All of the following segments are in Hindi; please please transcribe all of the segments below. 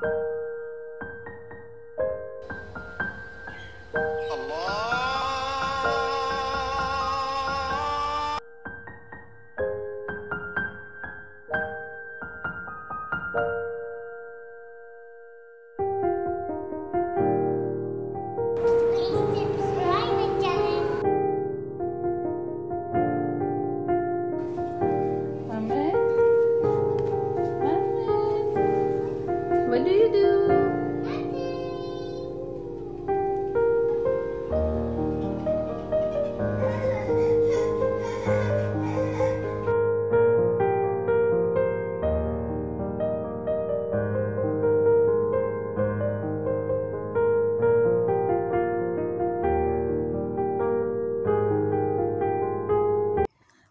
Thank you.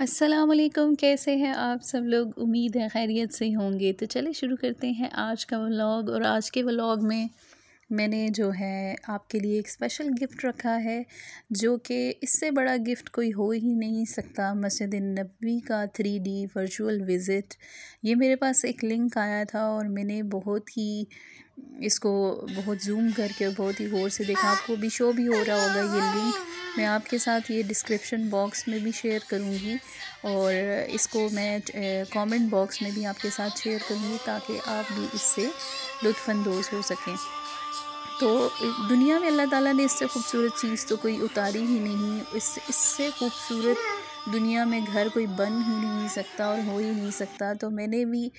असलकम कैसे हैं आप सब लोग उम्मीद है खैरियत से होंगे तो चले शुरू करते हैं आज का व्लॉग और आज के व्लॉग में मैंने जो है आपके लिए एक स्पेशल गिफ़्ट रखा है जो कि इससे बड़ा गिफ़्ट कोई हो ही नहीं सकता मस्जिद नबी का थ्री डी वर्चुअल विज़िट ये मेरे पास एक लिंक आया था और मैंने बहुत ही इसको बहुत जूम करके बहुत ही गौर से देखा आपको भी शो भी हो रहा होगा ये लिंक मैं आपके साथ ये डिस्क्रिप्शन बॉक्स में भी शेयर करूँगी और इसको मैं कमेंट बॉक्स में भी आपके साथ शेयर करूँगी ताकि आप भी इससे लुफानंदोज हो सकें तो दुनिया में अल्लाह ताला ने इससे खूबसूरत चीज़ तो कोई उतारी ही नहीं इस इससे खूबसूरत दुनिया में घर कोई बन ही नहीं सकता और हो ही नहीं सकता तो मैंने भी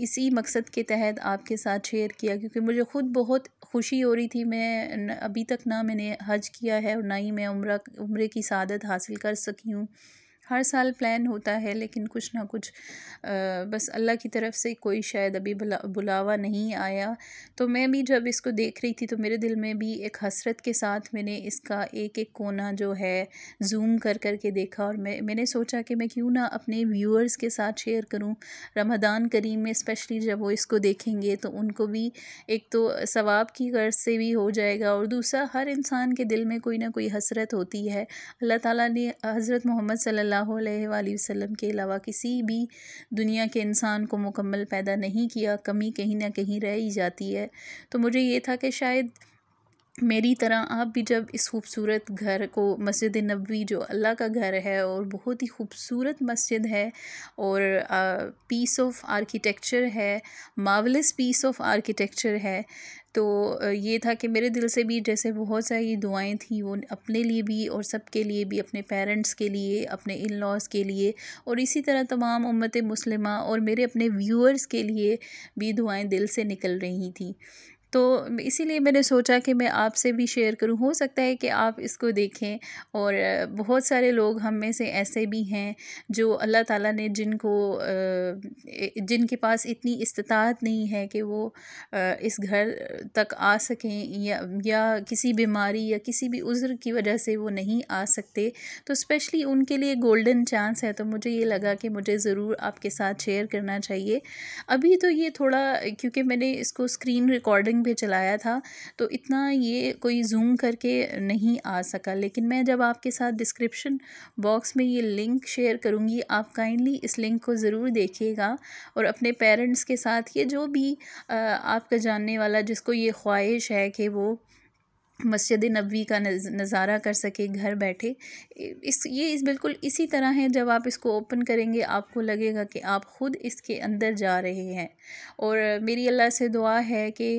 इसी मकसद के तहत आपके साथ शेयर किया क्योंकि मुझे ख़ुद बहुत खुशी हो रही थी मैं अभी तक ना मैंने हज किया है और ना ही मैं उम्र उम्र की शादत हासिल कर सकी हूँ हर साल प्लान होता है लेकिन कुछ ना कुछ आ, बस अल्लाह की तरफ से कोई शायद अभी बुला बुलावा नहीं आया तो मैं भी जब इसको देख रही थी तो मेरे दिल में भी एक हसरत के साथ मैंने इसका एक एक कोना जो है जूम कर कर के देखा और मैं मैंने सोचा कि मैं क्यों ना अपने व्यूअर्स के साथ शेयर करूं रमदान करीम में स्पेशली जब वो इसको देखेंगे तो उनको भी एक तो सवाब की गर्ज से भी हो जाएगा और दूसरा हर इंसान के दिल में कोई ना कोई हसरत होती है अल्लाह ताली ने हज़रत मोहम्मद सल्ला वसल्लम के अलावा किसी भी दुनिया के इंसान को मुकम्मल पैदा नहीं किया कमी कहीं ना कहीं रह ही जाती है तो मुझे ये था कि शायद मेरी तरह आप भी जब इस खूबसूरत घर को मस्जिद नबी जो अल्लाह का घर है और बहुत ही खूबसूरत मस्जिद है और पीस ऑफ आर्किटेक्चर है मावलस पीस ऑफ आर्किटेक्चर है तो ये था कि मेरे दिल से भी जैसे बहुत सारी दुआएं थी वो अपने लिए भी और सब के लिए भी अपने पेरेंट्स के लिए अपने इन लॉज के लिए और इसी तरह तमाम उम्मत मुस्लिमा और मेरे अपने व्यूअर्स के लिए भी दुआएं दिल से निकल रही थी तो इसीलिए मैंने सोचा कि मैं आपसे भी शेयर करूं हो सकता है कि आप इसको देखें और बहुत सारे लोग हम में से ऐसे भी हैं जो अल्लाह ताला ने जिनको जिनके पास इतनी इस्तात नहीं है कि वो इस घर तक आ सकें या या किसी बीमारी या किसी भी उज़्र की वजह से वो नहीं आ सकते तो स्पेशली उनके लिए गोल्डन चांस है तो मुझे ये लगा कि मुझे ज़रूर आपके साथ शेयर करना चाहिए अभी तो ये थोड़ा क्योंकि मैंने इसको स्क्रीन रिकॉर्डिंग सेटिंग पे चलाया था तो इतना ये कोई जूम करके नहीं आ सका लेकिन मैं जब आपके साथ डिस्क्रिप्शन बॉक्स में ये लिंक शेयर करूँगी आप काइंडली इस लिंक को ज़रूर देखिएगा और अपने पेरेंट्स के साथ ये जो भी आपका जानने वाला जिसको ये ख्वाहिश है कि वो मस्जिद नबी का नज़ारा कर सके घर बैठे इस ये इस बिल्कुल इसी तरह है जब आप इसको ओपन करेंगे आपको लगेगा कि आप ख़ुद इसके अंदर जा रहे हैं और मेरी अल्लाह से दुआ है कि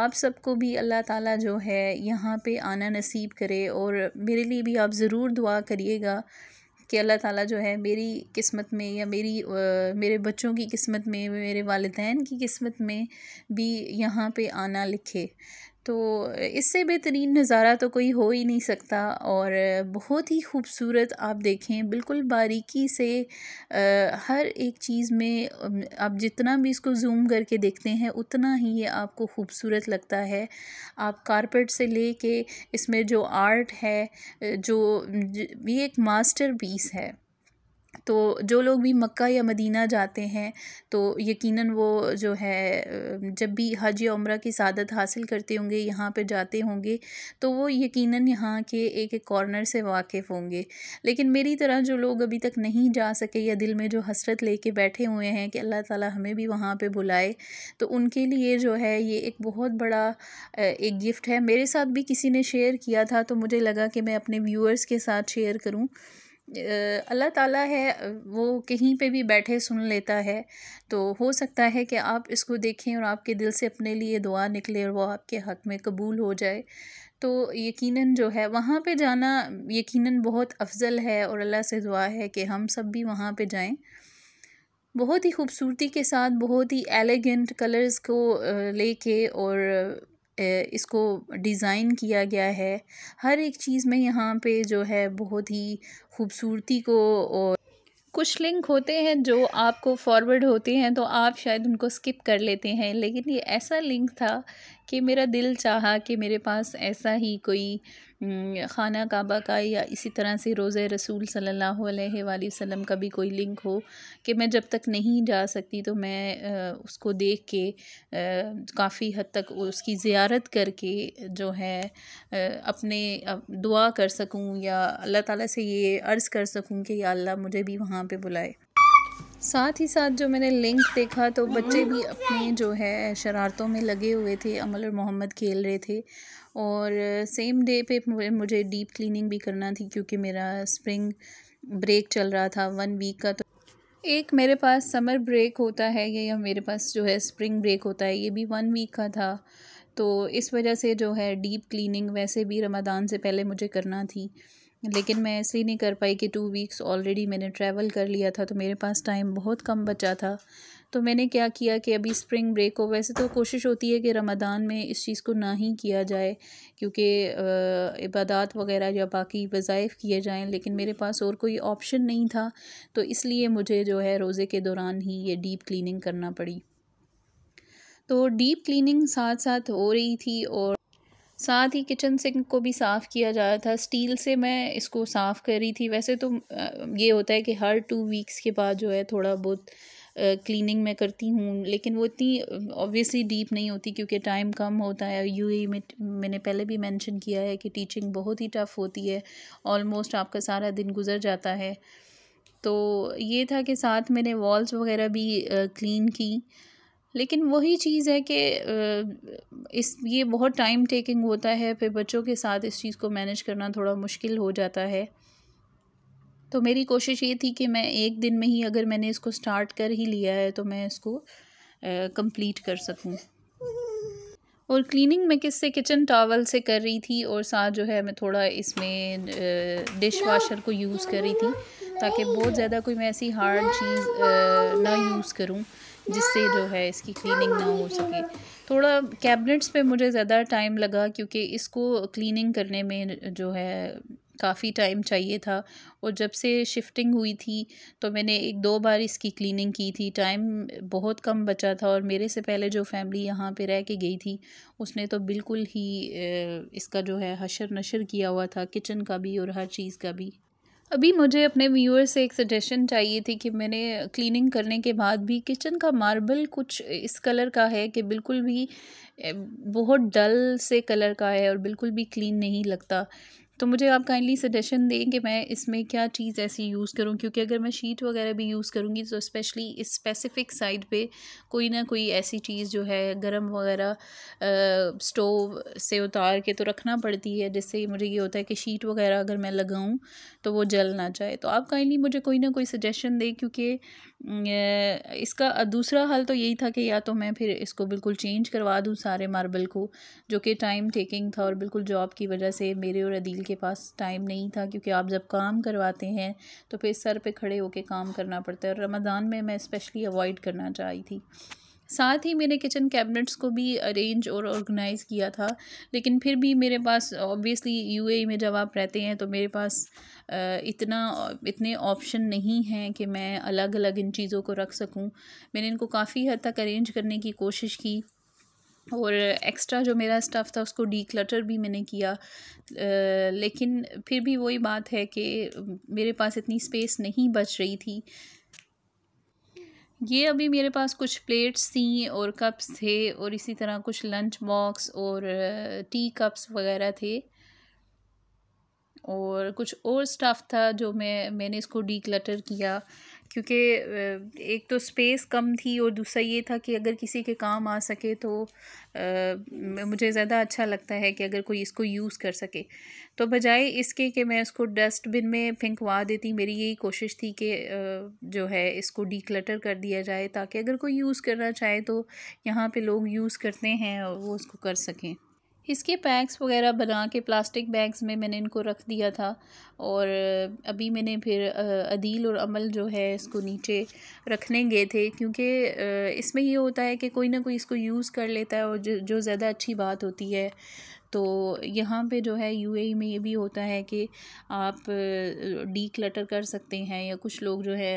आप सबको भी अल्लाह ताला जो है यहाँ पे आना नसीब करे और मेरे लिए भी आप ज़रूर दुआ करिएगा कि अल्लाह ताला जो है मेरी किस्मत में या मेरी आ, मेरे बच्चों की किस्मत में मेरे वालदेन की किस्मत में भी यहाँ पे आना लिखे तो इससे बेहतरीन नज़ारा तो कोई हो ही नहीं सकता और बहुत ही खूबसूरत आप देखें बिल्कुल बारीकी से हर एक चीज़ में आप जितना भी इसको जूम करके देखते हैं उतना ही ये आपको खूबसूरत लगता है आप कारपेट से ले के इसमें जो आर्ट है जो ये एक मास्टर पीस है तो जो लोग भी मक्का या मदीना जाते हैं तो यकीनन वो जो है जब भी हज या उम्रा की सादत हासिल करते होंगे यहाँ पर जाते होंगे तो वो यकीनन यहाँ के एक एक कॉर्नर से वाकिफ़ होंगे लेकिन मेरी तरह जो लोग अभी तक नहीं जा सके या दिल में जो हसरत लेके बैठे हुए हैं कि अल्लाह ताला हमें भी वहाँ पे बुलाए तो उनके लिए जो है ये एक बहुत बड़ा एक गिफ़्ट है मेरे साथ भी किसी ने शेयर किया था तो मुझे लगा कि मैं अपने व्यूअर्स के साथ शेयर करूँ अल्लाह ताला है वो कहीं पे भी बैठे सुन लेता है तो हो सकता है कि आप इसको देखें और आपके दिल से अपने लिए दुआ निकले और वो आपके हक़ में कबूल हो जाए तो यकीनन जो है वहाँ पे जाना यकीनन बहुत अफजल है और अल्लाह से दुआ है कि हम सब भी वहाँ पे जाएं बहुत ही खूबसूरती के साथ बहुत ही एलिगेंट कलर्स को लेके और इसको डिज़ाइन किया गया है हर एक चीज़ में यहाँ पे जो है बहुत ही खूबसूरती को और कुछ लिंक होते हैं जो आपको फॉरवर्ड होते हैं तो आप शायद उनको स्किप कर लेते हैं लेकिन ये ऐसा लिंक था कि मेरा दिल चाहा कि मेरे पास ऐसा ही कोई खाना काबा का या इसी तरह से रोज़ रसूल सल्लल्लाहु अलैहि वसल्लम का भी कोई लिंक हो कि मैं जब तक नहीं जा सकती तो मैं उसको देख के काफ़ी हद तक उसकी ज़्यारत करके जो है अपने दुआ कर सकूं या अल्लाह ताला से ये अर्ज़ कर सकूं कि या अल्लाह मुझे भी वहाँ पे बुलाए साथ ही साथ जो मैंने लिंक देखा तो बच्चे भी अपने जो है शरारतों में लगे हुए थे अमल और मोहम्मद खेल रहे थे और सेम डे पे मुझे डीप क्लीनिंग भी करना थी क्योंकि मेरा स्प्रिंग ब्रेक चल रहा था वन वीक का तो एक मेरे पास समर ब्रेक होता है या मेरे पास जो है स्प्रिंग ब्रेक होता है ये भी वन वीक का था तो इस वजह से जो है डीप क्लीनिंग वैसे भी रमदान से पहले मुझे करना थी लेकिन मैं ऐसे ही नहीं कर पाई कि टू वीक्स ऑलरेडी मैंने ट्रैवल कर लिया था तो मेरे पास टाइम बहुत कम बचा था तो मैंने क्या किया कि अभी स्प्रिंग ब्रेक हो वैसे तो कोशिश होती है कि रमदान में इस चीज़ को ना ही किया जाए क्योंकि इबादत वगैरह या बाकी वज़ाइफ किए जाएं लेकिन मेरे पास और कोई ऑप्शन नहीं था तो इसलिए मुझे जो है रोज़े के दौरान ही ये डीप क्लिनिंग करना पड़ी तो डीप क्लिनिंग साथ साथ हो रही थी और साथ ही किचन सिंक को भी साफ़ किया जा रहा था स्टील से मैं इसको साफ़ कर रही थी वैसे तो ये होता है कि हर टू वीक्स के बाद जो है थोड़ा बहुत क्लीनिंग मैं करती हूँ लेकिन वो इतनी ऑब्वियसली डीप नहीं होती क्योंकि टाइम कम होता है ही e में मैंने पहले भी मेंशन किया है कि टीचिंग बहुत ही टफ़ होती है ऑलमोस्ट आपका सारा दिन गुजर जाता है तो ये था कि साथ मैंने वॉल्स वगैरह भी क्लीन की लेकिन वही चीज़ है कि इस ये बहुत टाइम टेकिंग होता है फिर बच्चों के साथ इस चीज़ को मैनेज करना थोड़ा मुश्किल हो जाता है तो मेरी कोशिश ये थी कि मैं एक दिन में ही अगर मैंने इसको स्टार्ट कर ही लिया है तो मैं इसको कंप्लीट कर सकूं और क्लीनिंग मैं किससे किचन टावल से कर रही थी और साथ जो है मैं थोड़ा इसमें डिश वाशर को यूज़ कर रही थी ताकि बहुत ज़्यादा कोई मैं ऐसी हार्ड चीज़ ना यूज़ करूँ जिससे जो है इसकी क्लीनिंग ना हो सके थोड़ा कैबिनेट्स पे मुझे ज़्यादा टाइम लगा क्योंकि इसको क्लीनिंग करने में जो है काफ़ी टाइम चाहिए था और जब से शिफ्टिंग हुई थी तो मैंने एक दो बार इसकी क्लीनिंग की थी टाइम बहुत कम बचा था और मेरे से पहले जो फैमिली यहाँ पे रह के गई थी उसने तो बिल्कुल ही इसका जो है हशर नशर किया हुआ था किचन का भी और हर चीज़ का भी अभी मुझे अपने व्यूअर से एक सजेशन चाहिए थी कि मैंने क्लीनिंग करने के बाद भी किचन का मार्बल कुछ इस कलर का है कि बिल्कुल भी बहुत डल से कलर का है और बिल्कुल भी क्लीन नहीं लगता तो मुझे आप काइंडली सजेशन दें कि मैं इसमें क्या चीज़ ऐसी यूज़ करूं क्योंकि अगर मैं शीट वगैरह भी यूज़ करूंगी तो स्पेशली इस स्पेसिफिक साइड पे कोई ना कोई ऐसी चीज़ जो है गरम वगैरह स्टोव से उतार के तो रखना पड़ती है जिससे मुझे ये होता है कि शीट वगैरह अगर मैं लगाऊँ तो वो जल ना जाए तो आप काइंडली मुझे कोई ना कोई सजेशन दें क्योंकि इसका दूसरा हल तो यही था कि या तो मैं फिर इसको बिल्कुल चेंज करवा दूँ सारे मार्बल को जो कि टाइम टेकिंग था और बिल्कुल जॉब की वजह से मेरे और अदील के पास टाइम नहीं था क्योंकि आप जब काम करवाते हैं तो फिर सर पे खड़े होकर काम करना पड़ता है और रमज़ान में मैं स्पेशली अवॉइड करना चाहती थी साथ ही मैंने किचन कैबिनेट्स को भी अरेंज और ऑर्गेनाइज़ किया था लेकिन फिर भी मेरे पास ऑब्वियसली यूएई e में जब आप रहते हैं तो मेरे पास इतना इतने ऑप्शन नहीं हैं कि मैं अलग अलग इन चीज़ों को रख सकूं मैंने इनको काफ़ी हद तक अरेंज करने की कोशिश की और एक्स्ट्रा जो मेरा स्टफ़ था उसको डी क्लटर भी मैंने किया लेकिन फिर भी वही बात है कि मेरे पास इतनी स्पेस नहीं बच रही थी ये अभी मेरे पास कुछ प्लेट्स थी और कप्स थे और इसी तरह कुछ लंच बॉक्स और टी कप्स वगैरह थे और कुछ और स्टफ़ था जो मैं मैंने इसको डीक्लटर किया क्योंकि एक तो स्पेस कम थी और दूसरा ये था कि अगर किसी के काम आ सके तो आ, मुझे ज़्यादा अच्छा लगता है कि अगर कोई इसको यूज़ कर सके तो बजाय इसके कि मैं इसको डस्टबिन में फेंकवा देती मेरी यही कोशिश थी कि जो है इसको डिक्लटर कर दिया जाए ताकि अगर कोई यूज़ करना चाहे तो यहाँ पे लोग यूज़ करते हैं और वो उसको कर सकें इसके पैक्स वगैरह बना के प्लास्टिक बैग्स में मैंने इनको रख दिया था और अभी मैंने फिर अदील और अमल जो है इसको नीचे रखने गए थे क्योंकि इसमें ये होता है कि कोई ना कोई इसको यूज़ कर लेता है और जो जो ज़्यादा अच्छी बात होती है तो यहाँ पे जो है यूएई e में ये भी होता है कि आप डी क्लटर कर सकते हैं या कुछ लोग जो है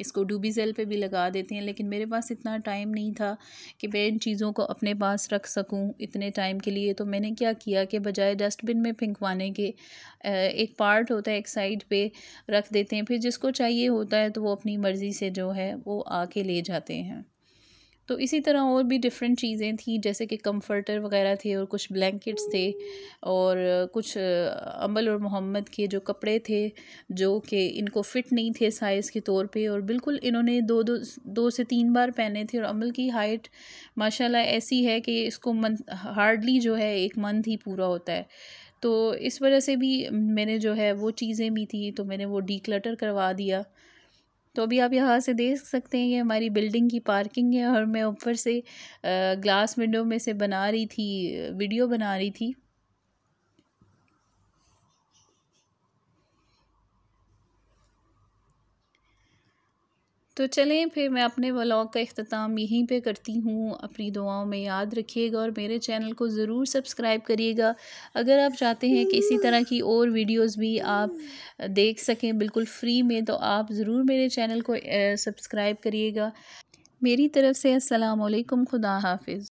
इसको डूबी सेल पर भी लगा देते हैं लेकिन मेरे पास इतना टाइम नहीं था कि मैं इन चीज़ों को अपने पास रख सकूँ इतने टाइम के लिए तो मैंने क्या किया कि बजाय डस्टबिन में फेंकवाने के एक पार्ट होता है एक साइड पर रख देते हैं फिर जिसको चाहिए होता है तो वो अपनी मर्ज़ी से जो है वो आके ले जाते हैं तो इसी तरह और भी डिफरेंट चीज़ें थी जैसे कि कंफर्टर वगैरह थे और कुछ ब्लैंकेट्स थे और कुछ अम्बल और मोहम्मद के जो कपड़े थे जो कि इनको फ़िट नहीं थे साइज़ के तौर पे और बिल्कुल इन्होंने दो दो दो से तीन बार पहने थे और अम्बल की हाइट माशाल्लाह ऐसी है कि इसको मंथ हार्डली जो है एक मंथ ही पूरा होता है तो इस वजह से भी मैंने जो है वो चीज़ें भी थी तो मैंने वो डी करवा दिया तो अभी आप यहाँ से देख सकते हैं ये हमारी बिल्डिंग की पार्किंग है और मैं ऊपर से ग्लास विंडो में से बना रही थी वीडियो बना रही थी तो चलें फिर मैं अपने व्लॉग का अख्ताम यहीं पे करती हूँ अपनी दुआओं में याद रखिएगा और मेरे चैनल को ज़रूर सब्सक्राइब करिएगा अगर आप चाहते हैं कि इसी तरह की और वीडियोस भी आप देख सकें बिल्कुल फ्री में तो आप ज़रूर मेरे चैनल को सब्सक्राइब करिएगा मेरी तरफ़ से असलकम खुदा हाफिज़